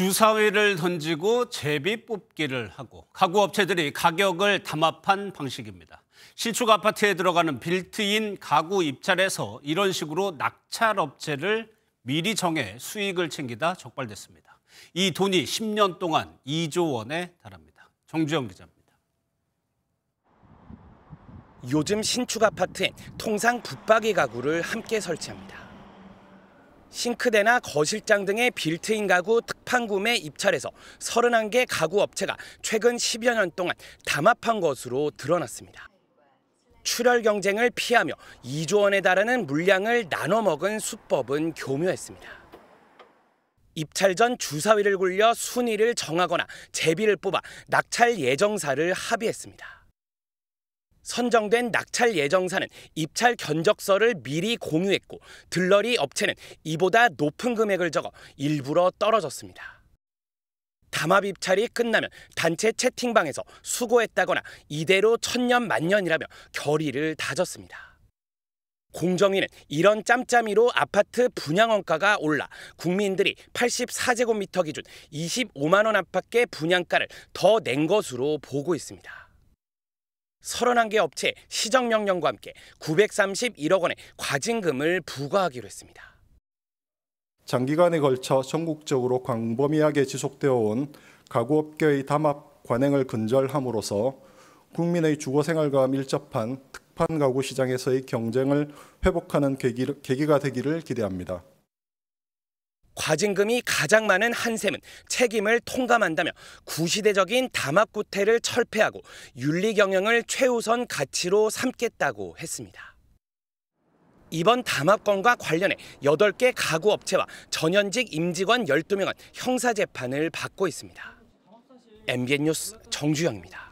주사위를 던지고 제비 뽑기를 하고 가구 업체들이 가격을 담합한 방식입니다. 신축 아파트에 들어가는 빌트인 가구 입찰에서 이런 식으로 낙찰 업체를 미리 정해 수익을 챙기다 적발됐습니다. 이 돈이 10년 동안 2조 원에 달합니다. 정주영 기자입니다. 요즘 신축 아파트엔 통상 붙박이 가구를 함께 설치합니다. 싱크대나 거실장 등의 빌트인 가구 특판 구매 입찰에서 31개 가구 업체가 최근 10여 년 동안 담합한 것으로 드러났습니다. 출혈 경쟁을 피하며 2조 원에 달하는 물량을 나눠 먹은 수법은 교묘했습니다. 입찰 전 주사위를 굴려 순위를 정하거나 제비를 뽑아 낙찰 예정사를 합의했습니다. 선정된 낙찰 예정사는 입찰 견적서를 미리 공유했고 들러리 업체는 이보다 높은 금액을 적어 일부러 떨어졌습니다. 담합 입찰이 끝나면 단체 채팅방에서 수고했다거나 이대로 천년 만년이라며 결의를 다졌습니다. 공정위는 이런 짬짬이로 아파트 분양원가가 올라 국민들이 84제곱미터 기준 25만 원 안팎의 분양가를 더 낸 것으로 보고 있습니다. 31개 업체 시정명령과 함께 931억 원의 과징금을 부과하기로 했습니다. 장기간에 걸쳐 전국적으로 광범위하게 지속되어 온 가구업계의 담합 관행을 근절함으로써 국민의 주거생활과 밀접한 특판 가구 시장에서의 경쟁을 회복하는 계기, 가 되기를 기대합니다. 과징금이 가장 많은 한샘은 책임을 통감한다며 구시대적인 담합구태를 철폐하고 윤리경영을 최우선 가치로 삼겠다고 했습니다. 이번 담합건과 관련해 8개 가구업체와 전현직 임직원 12명은 형사재판을 받고 있습니다. MBN 뉴스 정주영입니다.